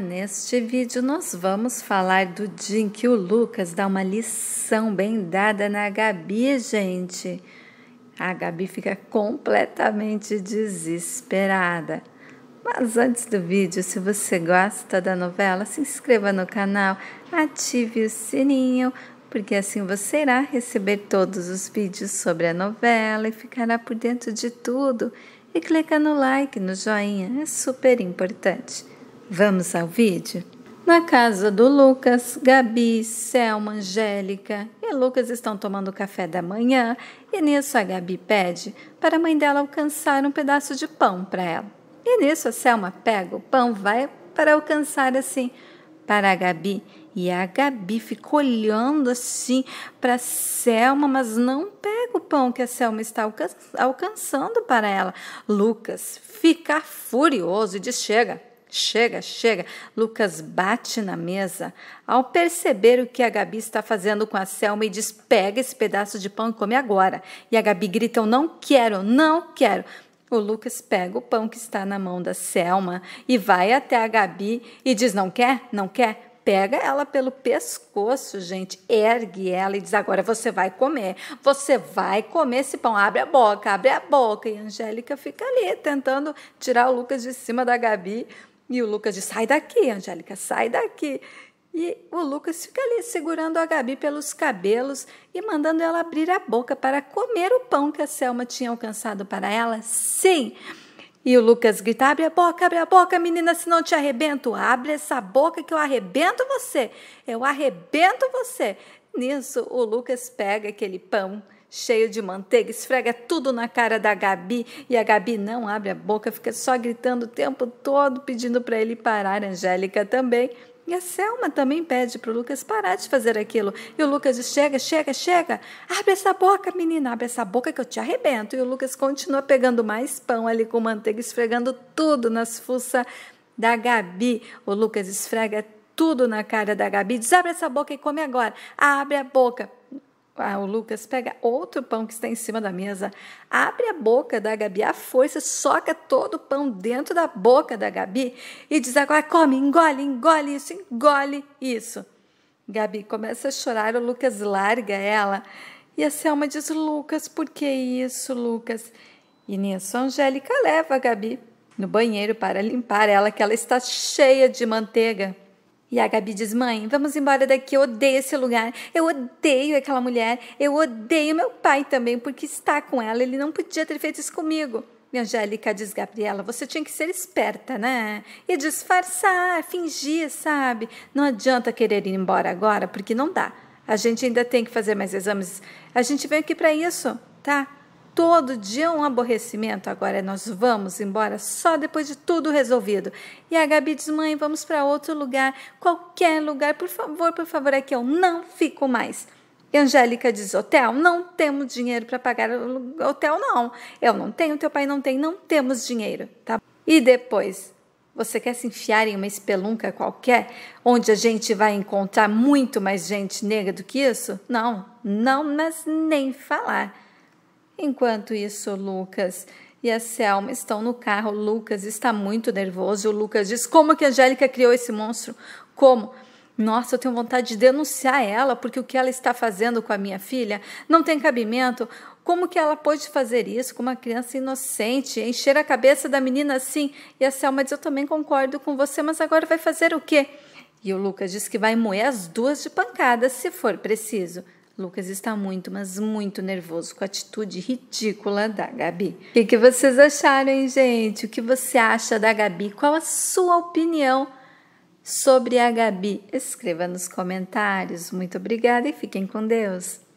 neste vídeo nós vamos falar do dia em que o Lucas dá uma lição bem dada na Gabi, gente. A Gabi fica completamente desesperada. Mas antes do vídeo, se você gosta da novela, se inscreva no canal, ative o sininho, porque assim você irá receber todos os vídeos sobre a novela e ficará por dentro de tudo. E clica no like, no joinha, é super importante. Vamos ao vídeo? Na casa do Lucas, Gabi, Selma, Angélica e Lucas estão tomando café da manhã e nisso a Gabi pede para a mãe dela alcançar um pedaço de pão para ela. E nisso a Selma pega o pão, vai para alcançar assim para a Gabi e a Gabi fica olhando assim para a Selma, mas não pega o pão que a Selma está alcançando para ela. Lucas fica furioso e diz: Chega, Chega, chega. Lucas bate na mesa ao perceber o que a Gabi está fazendo com a Selma e diz: pega esse pedaço de pão e come agora. E a Gabi grita: eu não quero, não quero. O Lucas pega o pão que está na mão da Selma e vai até a Gabi e diz: não quer, não quer. Pega ela pelo pescoço, gente, ergue ela e diz: agora você vai comer, você vai comer esse pão, abre a boca, abre a boca. E a Angélica fica ali tentando tirar o Lucas de cima da Gabi e o Lucas diz: sai daqui, Angélica, sai daqui. E o Lucas fica ali segurando a Gabi pelos cabelos e mandando ela abrir a boca para comer o pão que a Selma tinha alcançado para ela. Sim! E o Lucas grita: abre a boca, abre a boca, menina, senão eu te arrebento. Abre essa boca que eu arrebento você. Eu arrebento você. Nisso, o Lucas pega aquele pão cheio de manteiga, esfrega tudo na cara da Gabi e a Gabi não abre a boca, fica só gritando o tempo todo, pedindo para ele parar. A Angélica também. E a Selma também pede para o Lucas parar de fazer aquilo. E o Lucas diz: chega, chega, chega, abre essa boca, menina, abre essa boca que eu te arrebento. E o Lucas continua pegando mais pão ali com manteiga, esfregando tudo nas fuças da Gabi. O Lucas esfrega tudo na cara da Gabi, diz: abre essa boca e come agora, abre a boca. Ah, o Lucas pega outro pão que está em cima da mesa, abre a boca da Gabi, a força, soca todo o pão dentro da boca da Gabi e diz agora come, engole, engole isso, engole isso. Gabi começa a chorar, o Lucas larga ela e a Selma diz: Lucas, por que isso, Lucas? E nisso a Angélica leva a Gabi no banheiro para limpar ela, que ela está cheia de manteiga. E a Gabi diz: Mãe, vamos embora daqui, eu odeio esse lugar, eu odeio aquela mulher, eu odeio meu pai também, porque está com ela, ele não podia ter feito isso comigo. E Angélica diz: Gabriela, você tinha que ser esperta, né? E disfarçar, fingir, sabe? Não adianta querer ir embora agora, porque não dá. A gente ainda tem que fazer mais exames. A gente veio aqui para isso, tá? todo dia um aborrecimento. Agora é nós vamos embora só depois de tudo resolvido. E a Gabi diz: mãe, vamos para outro lugar, qualquer lugar, por favor, por favor, é que eu não fico mais. E Angélica diz: hotel, não temos dinheiro para pagar o hotel, não. Eu não tenho, teu pai não tem, não temos dinheiro, tá? E depois, você quer se enfiar em uma espelunca qualquer, onde a gente vai encontrar muito mais gente negra do que isso? Não, não, mas nem falar. Enquanto isso, Lucas e a Selma estão no carro. Lucas está muito nervoso. O Lucas diz: Como que a Angélica criou esse monstro? Como? Nossa, eu tenho vontade de denunciar ela porque o que ela está fazendo com a minha filha não tem cabimento. Como que ela pôde fazer isso com uma criança inocente? Encher a cabeça da menina assim? E a Selma diz: Eu também concordo com você, mas agora vai fazer o quê? E o Lucas diz que vai moer as duas de pancada se for preciso. Lucas está muito, mas muito nervoso com a atitude ridícula da Gabi. O que, que vocês acharam, hein, gente? O que você acha da Gabi? Qual a sua opinião sobre a Gabi? Escreva nos comentários. Muito obrigada e fiquem com Deus.